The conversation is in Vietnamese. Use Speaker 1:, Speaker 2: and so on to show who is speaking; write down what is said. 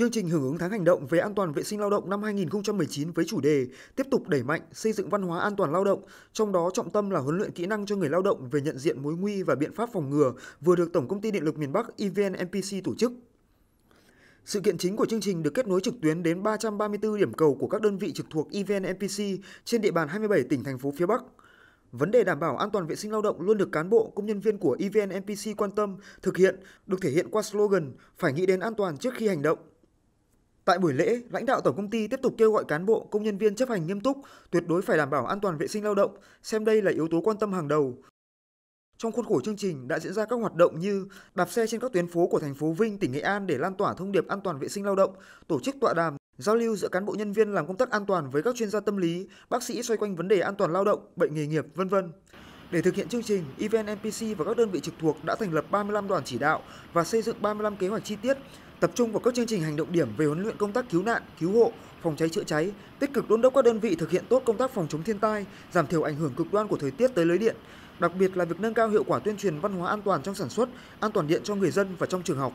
Speaker 1: Chương trình hưởng ứng tháng hành động về an toàn vệ sinh lao động năm 2019 với chủ đề tiếp tục đẩy mạnh xây dựng văn hóa an toàn lao động, trong đó trọng tâm là huấn luyện kỹ năng cho người lao động về nhận diện mối nguy và biện pháp phòng ngừa vừa được Tổng công ty Điện lực miền Bắc EVN NPC tổ chức. Sự kiện chính của chương trình được kết nối trực tuyến đến 334 điểm cầu của các đơn vị trực thuộc EVN NPC trên địa bàn 27 tỉnh thành phố phía Bắc. Vấn đề đảm bảo an toàn vệ sinh lao động luôn được cán bộ, công nhân viên của EVN NPC quan tâm, thực hiện, được thể hiện qua slogan phải nghĩ đến an toàn trước khi hành động. Tại buổi lễ, lãnh đạo tổng công ty tiếp tục kêu gọi cán bộ, công nhân viên chấp hành nghiêm túc, tuyệt đối phải đảm bảo an toàn vệ sinh lao động, xem đây là yếu tố quan tâm hàng đầu. Trong khuôn khổ chương trình đã diễn ra các hoạt động như đạp xe trên các tuyến phố của thành phố Vinh, tỉnh Nghệ An để lan tỏa thông điệp an toàn vệ sinh lao động, tổ chức tọa đàm, giao lưu giữa cán bộ nhân viên làm công tác an toàn với các chuyên gia tâm lý, bác sĩ xoay quanh vấn đề an toàn lao động, bệnh nghề nghiệp, vân vân. Để thực hiện chương trình, Event NPC và các đơn vị trực thuộc đã thành lập 35 đoàn chỉ đạo và xây dựng 35 kế hoạch chi tiết, tập trung vào các chương trình hành động điểm về huấn luyện công tác cứu nạn, cứu hộ, phòng cháy chữa cháy, tích cực đôn đốc các đơn vị thực hiện tốt công tác phòng chống thiên tai, giảm thiểu ảnh hưởng cực đoan của thời tiết tới lưới điện, đặc biệt là việc nâng cao hiệu quả tuyên truyền văn hóa an toàn trong sản xuất, an toàn điện cho người dân và trong trường học.